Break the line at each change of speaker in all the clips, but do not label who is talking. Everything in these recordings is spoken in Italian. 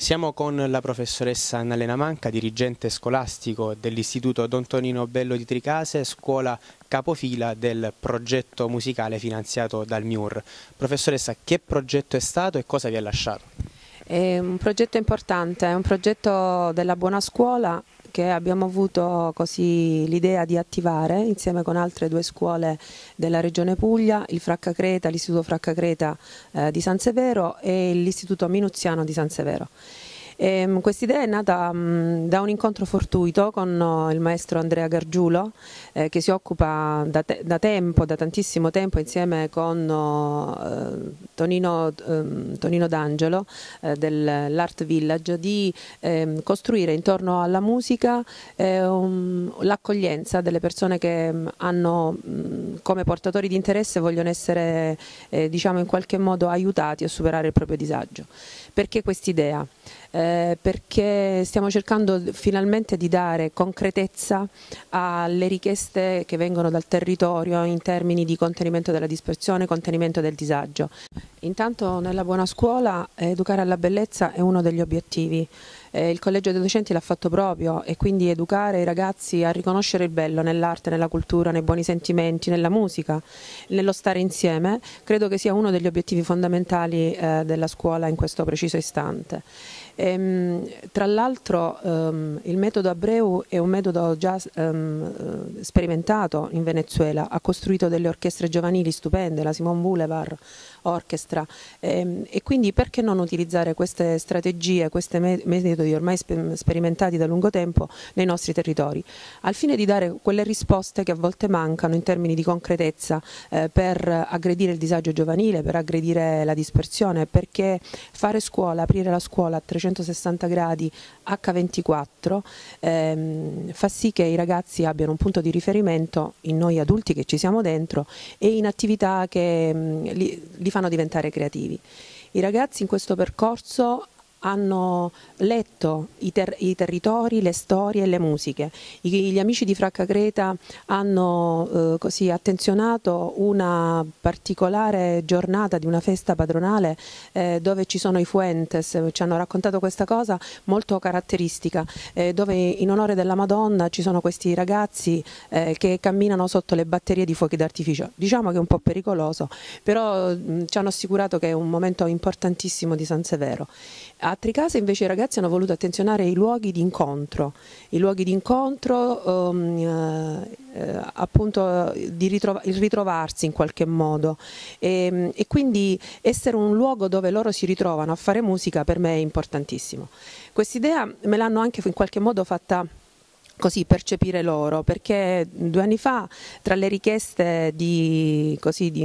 Siamo con la professoressa Annalena Manca, dirigente scolastico dell'Istituto Don Tonino Bello di Tricase, scuola capofila del progetto musicale finanziato dal MIUR. Professoressa, che progetto è stato e cosa vi ha lasciato?
È un progetto importante, è un progetto della buona scuola che abbiamo avuto così l'idea di attivare insieme con altre due scuole della Regione Puglia, il Fracca Creta, l'Istituto Fracca Creta eh, di San Severo e l'Istituto Minuziano di San Severo. Ehm, questa idea è nata mh, mm, da un incontro fortuito con oh, il maestro Andrea Gargiulo eh, che si occupa da, te da, tempo, da tantissimo tempo insieme con oh, eh, Tonino, ehm, Tonino D'Angelo eh, dell'Art Village di ehm, costruire intorno alla musica eh, um, l'accoglienza delle persone che mh, ehm, hanno mh, mm, come portatori di interesse vogliono essere eh, diciamo in qualche modo aiutati a superare il proprio disagio. Perché quest'idea? Eh, perché stiamo cercando finalmente di dare concretezza alle richieste che vengono dal territorio in termini di contenimento della dispersione, contenimento del disagio. Intanto nella buona scuola eh, educare alla bellezza è uno degli obiettivi. Eh, il collegio dei docenti l'ha fatto proprio e quindi educare i ragazzi a riconoscere il bello nell'arte, nella cultura, nei buoni sentimenti, nella musica, nello stare insieme, credo che sia uno degli obiettivi fondamentali eh, della scuola in questo preciso istante. Ehm, tra l'altro ehm, il metodo Abreu è un metodo già ehm, sperimentato in Venezuela, ha costruito delle orchestre giovanili stupende, la Simone Boulevard Orchestra ehm, e quindi perché non utilizzare queste strategie, questi metodi ormai sperimentati da lungo tempo nei nostri territori, al fine di dare quelle risposte che a volte mancano in termini di concretezza eh, per aggredire il disagio giovanile, per aggredire la dispersione, perché fare scuola, aprire la scuola a 300 360 gradi H24 ehm, fa sì che i ragazzi abbiano un punto di riferimento in noi adulti che ci siamo dentro e in attività che mh, mm, li, li fanno diventare creativi. I ragazzi in questo percorso hanno letto i, ter i, territori, le storie e le musiche. I gli amici di Fracca Creta hanno eh, così attenzionato una particolare giornata di una festa padronale eh, dove ci sono i Fuentes, ci hanno raccontato questa cosa molto caratteristica, eh, dove in onore della Madonna ci sono questi ragazzi eh, che camminano sotto le batterie di fuochi d'artificio. Diciamo che è un po' pericoloso, però mh, mm, ci hanno assicurato che è un momento importantissimo di San Severo a Tricase invece i ragazzi hanno voluto attenzionare i luoghi di incontro, i luoghi di incontro, um, eh, appunto di ritrova il ritrovarsi in qualche modo e, ehm, e, quindi essere un luogo dove loro si ritrovano a fare musica per me è importantissimo. Quest'idea me l'hanno anche in qualche modo fatta così percepire loro, perché due anni fa tra le richieste di, così, di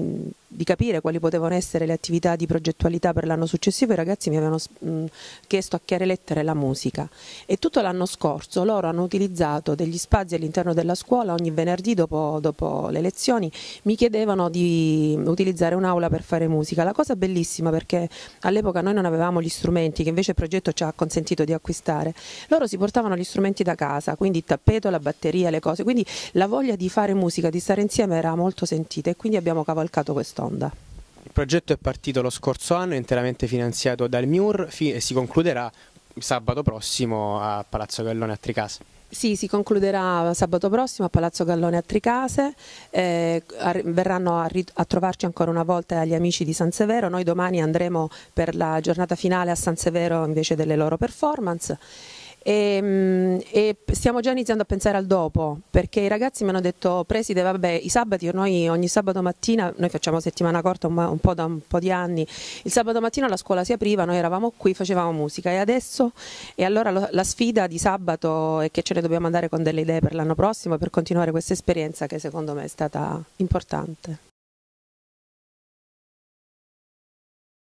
di capire quali potevano essere le attività di progettualità per l'anno successivo, i ragazzi mi avevano mh, chiesto a chiare lettere la musica e tutto l'anno scorso loro hanno utilizzato degli spazi all'interno della scuola, ogni venerdì dopo, dopo le lezioni mi chiedevano di utilizzare un'aula per fare musica. La cosa bellissima perché all'epoca noi non avevamo gli strumenti che invece il progetto ci ha consentito di acquistare, loro si portavano gli strumenti da casa, quindi il tappeto, la batteria, le cose, quindi la voglia di fare musica, di stare insieme era molto sentita e quindi abbiamo cavalcato questo
rotonda. Il progetto è partito lo scorso anno, interamente finanziato dal MIUR e si concluderà sabato prossimo a Palazzo Gallone a Tricasa.
Sì, si concluderà sabato prossimo a Palazzo Gallone a Tricase, eh, verranno a, a, trovarci ancora una volta gli amici di San Severo, noi domani andremo per la giornata finale a San Severo invece delle loro performance. E, ehm, e, stiamo già iniziando a pensare al dopo perché i ragazzi mi hanno detto preside vabbè i sabati noi ogni sabato mattina noi facciamo settimana corta un, un, po' da un po' di anni il sabato mattina la scuola si apriva noi eravamo qui facevamo musica e adesso e allora lo, la sfida di sabato è che ce ne dobbiamo andare con delle idee per l'anno prossimo per continuare questa esperienza che secondo me è stata importante